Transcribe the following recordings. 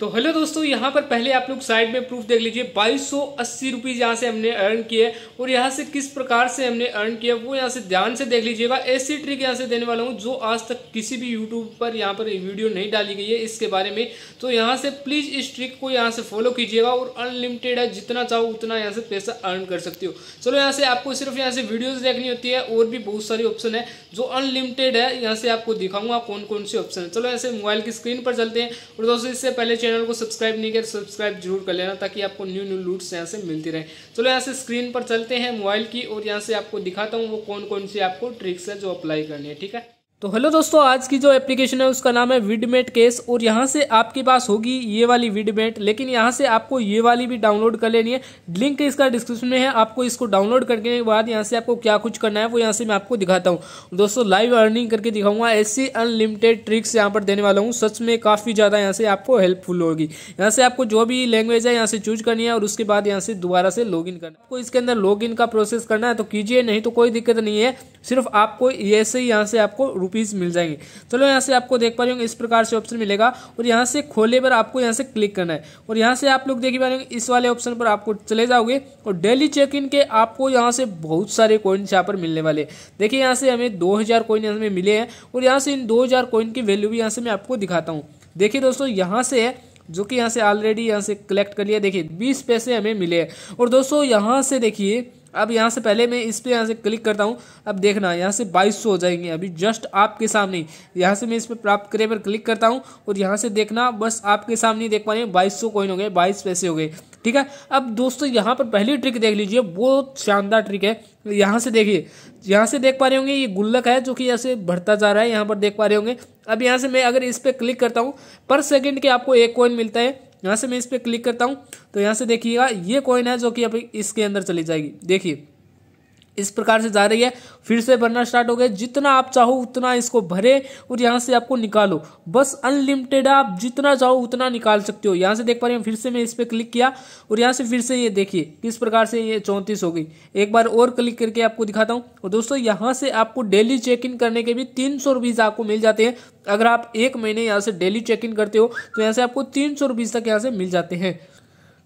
तो हेलो दोस्तों यहाँ पर पहले आप लोग साइड में प्रूफ देख लीजिए बाईस सौ अस्सी रुपीज़ यहाँ से हमने अर्न किए और यहाँ से किस प्रकार से हमने अर्न किया वो यहाँ से ध्यान से देख लीजिएगा ऐसी ट्रिक यहाँ से देने वाला हूँ जो आज तक किसी भी यूट्यूब पर यहाँ पर वीडियो नहीं डाली गई है इसके बारे में तो यहाँ से प्लीज़ इस ट्रिक को यहाँ से फॉलो कीजिएगा और अनलिमिटेड है जितना चाहो उतना यहाँ से पैसा अर्न कर सकते हो चलो यहाँ से आपको सिर्फ यहाँ से वीडियोज़ देखनी होती है और भी बहुत सारी ऑप्शन है जो अनलिमिटेड है यहाँ से आपको दिखाऊंगा कौन कौन से ऑप्शन है चलो यहाँ से मोबाइल की स्क्रीन पर चलते हैं और दोस्तों इससे पहले चैनल को सब्सक्राइब नहीं किया तो सब्सक्राइब जरूर कर लेना ताकि आपको न्यू न्यू लूट्स यहाँ से मिलती रहे चलो यहाँ से स्क्रीन पर चलते हैं मोबाइल की और यहाँ से आपको दिखाता हूँ वो कौन कौन सी आपको ट्रिक्स है जो अप्लाई करनी है ठीक है तो हेलो दोस्तों आज की जो एप्लीकेशन है उसका नाम है विडमेट केस और यहाँ से आपके पास होगी ये वाली विडमेट लेकिन यहाँ से आपको ये वाली भी डाउनलोड कर लेनी है लिंक इसका डिस्क्रिप्शन में है आपको इसको डाउनलोड करने के बाद यहाँ से आपको क्या कुछ करना है वो यहाँ से मैं आपको दिखाता हूँ दोस्तों लाइव अर्निंग करके दिखाऊंगा ऐसी अनलिमिटेड ट्रिक्स यहाँ पर देने वाला हूँ सच में काफ़ी ज़्यादा यहाँ से आपको हेल्पफुल होगी यहाँ से आपको जो भी लैंग्वेज है यहाँ से चूज करनी है और उसके बाद यहाँ से दोबारा से लॉग करना है आपको इसके अंदर लॉग का प्रोसेस करना है तो कीजिए नहीं तो कोई दिक्कत नहीं है सिर्फ आपको ऐसे ही यहाँ से आपको रुपीज़ मिल जाएंगे चलो यहाँ से आपको देख पा रहे होंगे इस प्रकार से ऑप्शन मिलेगा और यहाँ से खोले पर आपको यहाँ से क्लिक करना है और यहाँ से आप लोग देख पा रहे इस वाले ऑप्शन पर आपको चले जाओगे और डेली चेक इन के आपको यहाँ से बहुत सारे कॉइन यहाँ पर मिलने वाले देखिए यहाँ से हमें दो हज़ार कॉइन यहाँ में मिले हैं और यहाँ से इन दो हज़ार कॉइन की वैल्यू भी यहाँ से मैं आपको दिखाता हूँ देखिए दोस्तों यहाँ से जो कि यहाँ से ऑलरेडी यहाँ से कलेक्ट कर लिया देखिए बीस पैसे हमें मिले और दोस्तों यहाँ से देखिए अब यहाँ से पहले मैं इस पर यहाँ से क्लिक करता हूँ अब देखना यहाँ से बाईस हो जाएंगे अभी जस्ट आपके सामने यहाँ से मैं इस पर प्राप्त करे पर क्लिक करता हूँ और यहाँ से देखना बस आपके सामने देख पा रहे हैं बाईस कॉइन हो गए बाईस पैसे हो गए ठीक है अब दोस्तों यहाँ पर पहली ट्रिक देख लीजिए बहुत शानदार ट्रिक है यहाँ से देखिए यहाँ से देख पा रहे होंगे ये गुल्लक है जो कि यहाँ से बढ़ता जा रहा है यहाँ पर देख पा रहे होंगे अब यहाँ से मैं अगर इस पर क्लिक करता हूँ पर सेकेंड के आपको एक कॉइन मिलता है यहाँ से मैं इस पर क्लिक करता हूँ तो यहाँ से देखिएगा ये कॉइन है जो कि अभी इसके अंदर चली जाएगी देखिए इस प्रकार से जा रही है फिर से भरना स्टार्ट हो गया जितना आप चाहो उतना इसको भरे और यहाँ से आपको निकालो बस अनलिमिटेड आप जितना चाहो उतना निकाल सकते हो यहाँ से देख पा रहे हैं फिर से मैं इस पर क्लिक किया और यहाँ से फिर से ये देखिए किस प्रकार से ये चौंतीस हो गई एक बार और क्लिक करके आपको दिखाता हूँ और दोस्तों यहाँ से आपको डेली चेक इन करने के भी तीन सौ आपको मिल जाते हैं अगर आप एक महीने यहाँ से डेली चेक इन करते हो तो यहाँ से आपको तीन सौ तक यहाँ से मिल जाते हैं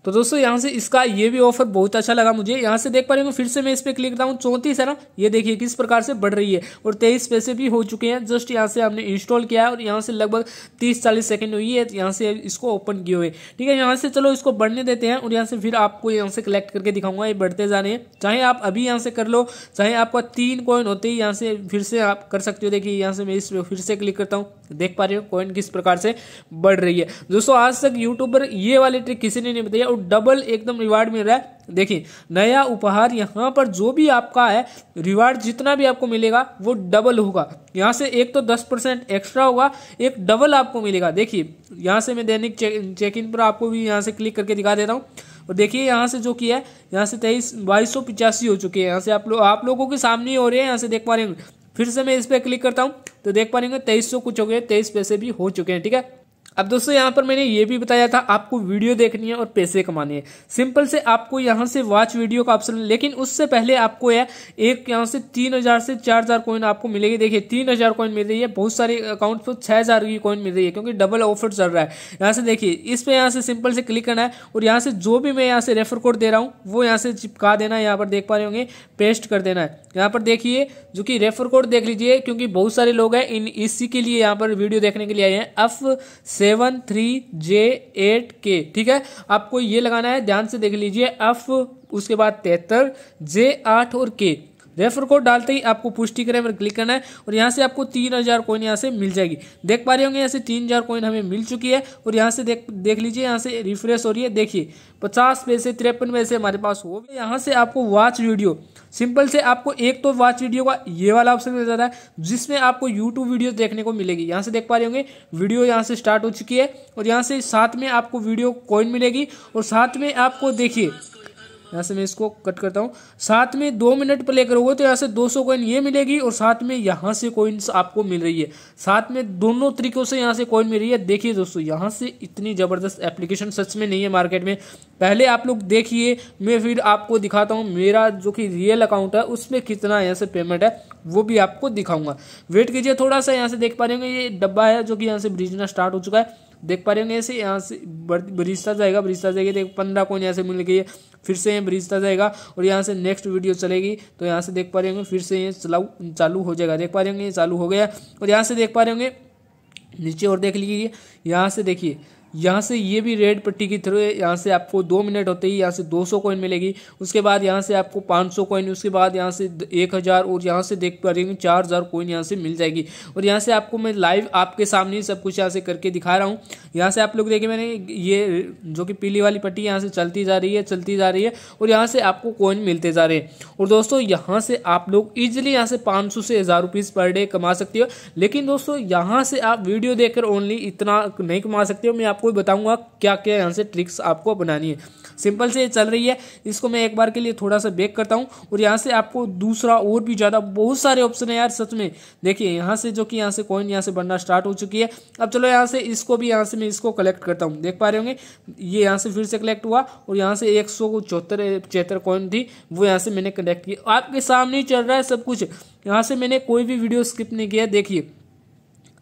तो दोस्तों यहाँ से इसका ये भी ऑफर बहुत अच्छा लगा मुझे यहाँ से देख पा रहे हो फिर से मैं इस पर क्लिक करता हूँ चौंतीस है ना ये देखिए किस प्रकार से बढ़ रही है और तेईस पैसे भी हो चुके हैं जस्ट यहाँ से हमने इंस्टॉल किया है और यहाँ से लगभग तीस चालीस सेकेंड हुई है यहाँ से इसको ओपन किए हुए ठीक है यहाँ से चलो इसको बढ़ने देते हैं और यहाँ से फिर आपको यहाँ से कलेक्ट करके दिखाऊंगा ये बढ़ते जाने हैं चाहे आप अभी यहाँ से कर लो चाहे आपका तीन कॉइन होते ही यहाँ से फिर से आप कर सकते हो देखिए यहाँ से मैं इस फिर से क्लिक करता हूँ तो देख पा रहे हो कॉइन किस प्रकार से बढ़ रही है दोस्तों आज तक यूट्यूब पर ये वाली ट्रिक किसी ने नहीं बताई और डबल एकदम रिवार्ड मिल रहा है देखिए नया उपहार यहाँ पर जो भी आपका है रिवार्ड जितना भी आपको मिलेगा वो डबल होगा यहाँ से एक तो दस परसेंट एक्स्ट्रा होगा एक डबल आपको मिलेगा देखिए यहाँ से मैं दैनिक चेक, इन पर आपको भी यहाँ से क्लिक करके दिखा देता हूँ और देखिए यहाँ से जो किया है यहाँ से तेईस बाईस हो चुके हैं यहाँ से आप लोग आप लोगों के सामने हो रहे हैं यहाँ से देख पा रहे हैं फिर से मैं इस पर क्लिक करता हूँ तो देख पा रहे तेईस कुछ हो गए तेईस पैसे भी हो चुके हैं ठीक है अब दोस्तों यहाँ पर मैंने ये भी बताया था आपको वीडियो देखनी है और पैसे कमाने हैं सिंपल से आपको यहाँ से वॉच वीडियो का ऑप्शन लेकिन उससे पहले आपको यह एक यहाँ से तीन हजार से चार हजार कॉइन आपको मिलेगी देखिए तीन हजार कॉइन मिल रही है बहुत सारे अकाउंट पर तो छह हजार की कॉइन मिल रही है क्योंकि डबल ऑफर चल रहा है यहाँ से देखिए इस पर यहाँ से सिंपल से क्लिक करना है और यहाँ से जो भी मैं यहाँ से रेफर कोड दे रहा हूँ वो यहाँ से चिपका देना है यहाँ पर देख पा रहे होंगे पेस्ट कर देना है यहाँ पर देखिए जो कि रेफर कोड देख लीजिए क्योंकि बहुत सारे लोग हैं इन इसी के लिए यहाँ पर वीडियो देखने के लिए आए हैं F seven three J eight K ठीक है आपको ये लगाना है ध्यान से देख लीजिए एफ उसके बाद तेहत्तर जे आठ और के रेफर कोड डालते ही आपको पुष्टि करें पर क्लिक करना है और यहाँ से आपको तीन हज़ार कोइन यहाँ से मिल जाएगी देख पा रहे होंगे यहाँ से तीन हज़ार कोइन हमें मिल चुकी है और यहाँ से देख देख लीजिए यहाँ से रिफ्रेश हो रही है देखिए पचास पैसे तिरपन पैसे हमारे पास हो गए यहाँ से आपको वॉच वीडियो सिंपल से आपको एक तो वॉच वीडियो का ये वाला ऑप्शन मिल जाता है जिसमें आपको यूट्यूब वीडियो देखने को मिलेगी यहाँ से देख पा रहे होंगे वीडियो यहाँ से स्टार्ट हो चुकी है और यहाँ से साथ में आपको वीडियो कॉइन मिलेगी और साथ में आपको देखिए यहाँ से मैं इसको कट करता हूँ साथ में दो मिनट प्ले करोगे तो यहाँ से 200 कॉइन ये मिलेगी और साथ में यहाँ से कॉइन्स आपको मिल रही है साथ में दोनों तरीकों से यहाँ से कॉइन मिल रही है देखिए दोस्तों यहाँ से इतनी ज़बरदस्त एप्लीकेशन सच में नहीं है मार्केट में पहले आप लोग देखिए मैं फिर आपको दिखाता हूँ मेरा जो कि रियल अकाउंट है उसमें कितना यहाँ से पेमेंट है वो भी आपको दिखाऊंगा वेट कीजिए थोड़ा सा यहाँ से देख पा रहे होंगे ये डब्बा है जो कि यहाँ से ब्रिजना स्टार्ट हो चुका है देख पा रहे होंगे ऐसे यहाँ से ब्रिजता जाएगा ब्रिजता जाएगी देख पंद्रह कोइन यहाँ से मिल गई है फिर से ये ब्रिजता जाएगा और यहाँ से नेक्स्ट वीडियो चलेगी तो यहाँ से देख पा रहे होंगे फिर से ये चलाऊ चालू हो जाएगा देख पा रहे होंगे ये चालू हो गया और यहाँ से देख पा रहे होंगे नीचे और देख लीजिए यहाँ से देखिए यहाँ से ये भी रेड पट्टी के थ्रू है यहाँ से आपको दो मिनट होते ही यहाँ से 200 सौ कॉइन मिलेगी उसके बाद यहाँ से आपको 500 सौ कॉइन उसके बाद यहाँ से 1000 और यहाँ से देख पा रही हूँ चार हज़ार कॉइन यहाँ से मिल जाएगी और यहाँ से आपको मैं लाइव आपके सामने सब कुछ यहाँ से करके दिखा रहा हूँ यहाँ से आप लोग देखिए मैंने ये जो कि पीली वाली पट्टी यहाँ से चलती जा रही है चलती जा रही है और यहाँ से आपको कॉइन मिलते जा रहे हैं और दोस्तों यहाँ से आप लोग ईजिली यहाँ से पाँच से हज़ार रुपीज़ पर डे कमा सकते हो लेकिन दोस्तों यहाँ से आप वीडियो देखकर ओनली इतना नहीं कमा सकते हो मैं आप आपको बताऊँगा क्या क्या यहाँ से ट्रिक्स आपको बनानी है सिंपल से ये चल रही है इसको मैं एक बार के लिए थोड़ा सा बेक करता हूँ और यहाँ से आपको दूसरा और भी ज़्यादा बहुत सारे ऑप्शन है यार सच में देखिए यहाँ से जो कि यहाँ से कॉइन यहाँ से बनना स्टार्ट हो चुकी है अब चलो यहाँ से इसको भी यहाँ से मैं इसको कलेक्ट करता हूँ देख पा रहे होंगे ये यहाँ से फिर से कलेक्ट हुआ और यहाँ से एक सौ चौहत्तर कॉइन थी वो यहाँ से मैंने कलेक्ट किया आपके सामने चल रहा है सब कुछ यहाँ से मैंने कोई भी वीडियो स्किप नहीं किया देखिए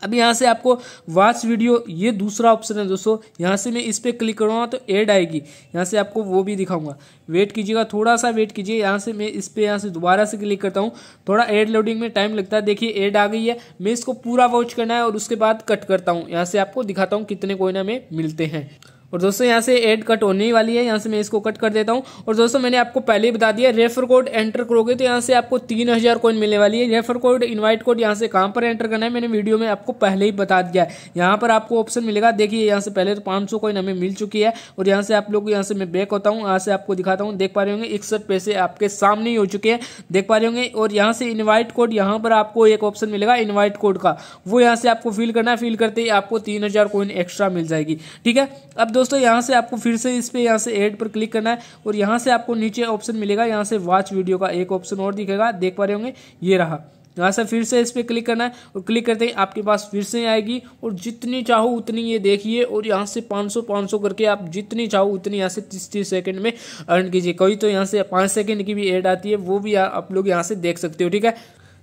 अब यहाँ से आपको वाच वीडियो ये दूसरा ऑप्शन है दोस्तों यहाँ से मैं इस पर क्लिक करूँगा तो एड आएगी यहाँ से आपको वो भी दिखाऊंगा वेट कीजिएगा थोड़ा सा वेट कीजिए यहाँ से मैं इस पर यहाँ से दोबारा से क्लिक करता हूँ थोड़ा एड लोडिंग में टाइम लगता है देखिए एड आ गई है मैं इसको पूरा वॉच करना है और उसके बाद कट करता हूँ यहाँ से आपको दिखाता हूँ कितने कोयना में मिलते हैं और दोस्तों यहाँ से एड कट होने वाली है यहाँ से मैं इसको कट कर देता हूँ और दोस्तों मैंने आपको पहले ही बता दिया रेफर कोड एंटर करोगे तो यहाँ से आपको तीन हज़ार कोइन मिलने वाली है रेफर कोड इनवाइट कोड यहाँ से कहाँ पर एंटर करना है मैंने वीडियो में आपको पहले ही बता दिया है यहाँ पर आपको ऑप्शन मिलेगा देखिए यहाँ से पहले तो पाँच सौ कोइन हमें मिल चुकी है और यहाँ से आप लोग यहाँ से मैं बैक होता हूँ यहाँ से आपको दिखाता हूँ देख पा रहे होंगे इकसठ पैसे आपके सामने ही हो चुके हैं देख पा रहे होंगे और यहाँ से इन्वाइट कोड यहाँ पर आपको एक ऑप्शन मिलेगा इन्वाइट कोड का वो यहाँ से आपको फिल करना है फिल करते ही आपको तीन हज़ार कोइन एक्स्ट्रा मिल जाएगी ठीक है अब दोस्तों यहाँ से आपको फिर से इस पर यहाँ से एड पर क्लिक करना है और यहाँ से आपको नीचे ऑप्शन मिलेगा यहाँ से वॉच वीडियो का एक ऑप्शन और दिखेगा देख पा रहे होंगे ये रहा यहाँ से फिर से इस पर क्लिक करना है और क्लिक करते ही आपके पास फिर से आएगी और जितनी चाहो उतनी ये देखिए और यहाँ से 500 500 करके आप जितनी चाहो उतनी यहाँ से 30 30 सेकंड में अर्न कीजिए कोई तो यहाँ से पाँच सेकंड की भी एड आती है वो भी आप लोग यहाँ से देख सकते हो ठीक है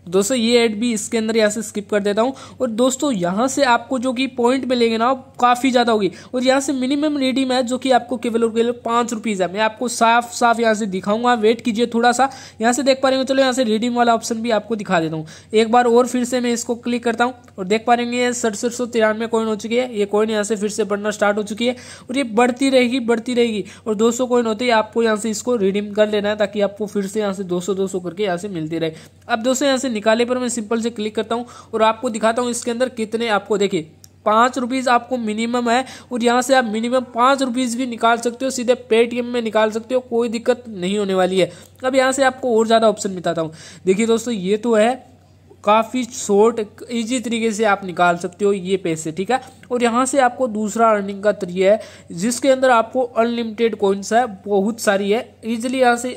तो दोस्तों ये एड भी इसके अंदर यहाँ से स्किप कर देता हूँ और दोस्तों यहाँ से आपको जो कि पॉइंट मिलेंगे ना काफ़ी ज़्यादा होगी और यहाँ से मिनिमम रेडीम है जो कि आपको केवल और केवल पाँच रुपीज़ है मैं आपको साफ साफ यहाँ से दिखाऊंगा वेट कीजिए थोड़ा सा यहाँ से देख पा रहे हो चलो यहाँ से रेडीम वाला ऑप्शन भी आपको दिखा देता हूँ एक बार और फिर से मैं इसको क्लिक करता हूँ और देख पा रहेंगे सड़सठ सौ तिरानवे कॉइन हो चुकी है ये कॉइन यहाँ से फिर से बढ़ना स्टार्ट हो चुकी है और ये बढ़ती रहेगी बढ़ती रहेगी और दो सौ कॉइन होते ही आपको यहाँ से इसको रिडीम कर लेना है ताकि आपको फिर से यहाँ से दो सौ करके यहाँ से मिलती रहे अब दोस्तों यहाँ से निकाले पर मैं सिंपल से क्लिक करता हूँ और आपको दिखाता हूँ इसके अंदर कितने आपको देखिए पाँच रुपीज़ आपको मिनिमम है और यहाँ से आप मिनिमम पाँच रुपीज़ भी निकाल सकते हो सीधे पेटीएम में निकाल सकते हो कोई दिक्कत नहीं होने वाली है अब यहाँ से आपको और ज़्यादा ऑप्शन बताता हूँ देखिए दोस्तों ये तो है काफ़ी शॉर्ट इजी तरीके से आप निकाल सकते हो ये पैसे ठीक है और यहाँ से आपको दूसरा अर्निंग का तरीका है जिसके अंदर आपको अनलिमिटेड कोइंस है बहुत सारी है इजीली यहाँ से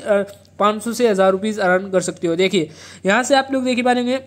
पाँच सौ से हज़ार रुपीज़ अर्न कर सकते हो देखिए यहाँ से आप लोग देखिए पाएंगे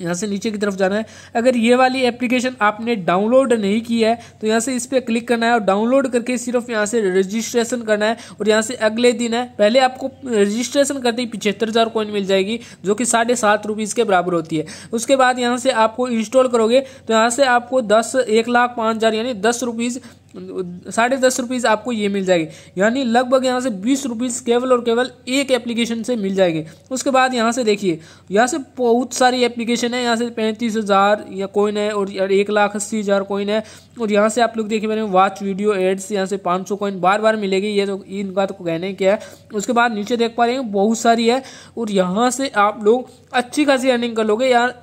यहाँ से नीचे की तरफ जाना है अगर ये वाली एप्लीकेशन आपने डाउनलोड नहीं की है तो यहाँ से इस पर क्लिक करना है और डाउनलोड करके सिर्फ यहाँ से रजिस्ट्रेशन करना है और यहाँ से अगले दिन है पहले आपको रजिस्ट्रेशन करते ही पिछहत्तर हज़ार कॉइन मिल जाएगी जो कि साढ़े सात रुपीज़ के बराबर होती है उसके बाद यहाँ से आपको इंस्टॉल करोगे तो यहाँ से आपको दस एक लाख पाँच हज़ार यानी दस रुपीज़ मतलब साढ़े दस रुपीज़ आपको ये मिल जाएगी यानी लगभग यहाँ से बीस रुपीज़ केवल और केवल एक एप्लीकेशन से मिल जाएगी उसके बाद यहाँ से देखिए यहाँ से बहुत सारी एप्लीकेशन है यहाँ से पैंतीस हज़ार या कोइन है और एक लाख अस्सी हज़ार कोइन है और यहाँ से आप लोग देखिए मैंने वॉच वीडियो एड्स यहाँ से पाँच सौ बार बार मिलेगी ये तो इनका तो कहने क्या है उसके बाद नीचे देख पा रहे हैं बहुत सारी है और यहाँ से आप लोग अच्छी खासी अर्निंग कर लोगे यार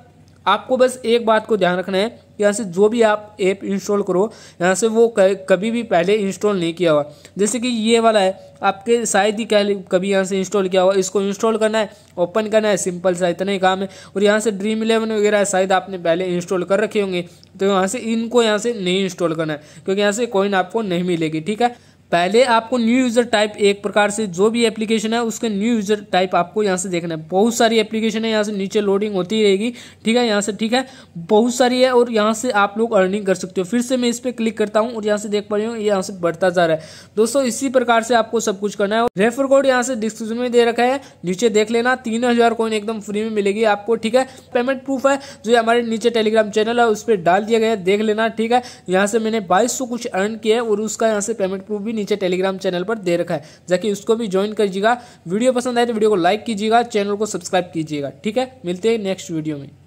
आपको बस एक बात को ध्यान रखना है यहाँ से जो भी आप ऐप इंस्टॉल करो यहाँ से वो कभी भी पहले इंस्टॉल नहीं किया हुआ जैसे कि ये वाला है आपके शायद ही कभी यहाँ से इंस्टॉल किया हुआ इसको इंस्टॉल करना है ओपन करना है सिंपल सा इतना ही काम है और यहाँ से ड्रीम इलेवन वगैरह शायद आपने पहले इंस्टॉल कर रखे होंगे तो यहाँ से इनको यहाँ से नहीं इंस्टॉल करना है क्योंकि यहाँ से कोइन आपको नहीं मिलेगी ठीक है पहले आपको न्यू यूज़र टाइप एक प्रकार से जो भी एप्लीकेशन है उसके न्यू यूज़र टाइप आपको यहाँ से देखना है बहुत सारी एप्लीकेशन है यहाँ से नीचे लोडिंग होती रहेगी ठीक है यहाँ से ठीक है बहुत सारी है और यहाँ से आप लोग अर्निंग कर सकते हो फिर से मैं इस पर क्लिक करता हूँ और यहाँ से देख पा रही हूँ यहाँ से बढ़ता जा रहा है दोस्तों इसी प्रकार से आपको सब कुछ करना है रेफर कोड यहाँ से डिस्क्रिप्शन में दे रखा है नीचे देख लेना तीन हज़ार कोइन एकदम फ्री में मिलेगी आपको ठीक है पेमेंट प्रूफ है जो हमारे नीचे टेलीग्राम चैनल है उस पर डाल दिया गया है देख लेना ठीक है यहाँ से मैंने बाईस कुछ अर्न किया है और उसका यहाँ से पेमेंट प्रूफ भी नीचे टेलीग्राम चैनल पर दे रखा है जबकि उसको भी ज्वाइन कीजिएगा वीडियो पसंद आए तो वीडियो को लाइक कीजिएगा चैनल को सब्सक्राइब कीजिएगा ठीक है मिलते हैं नेक्स्ट वीडियो में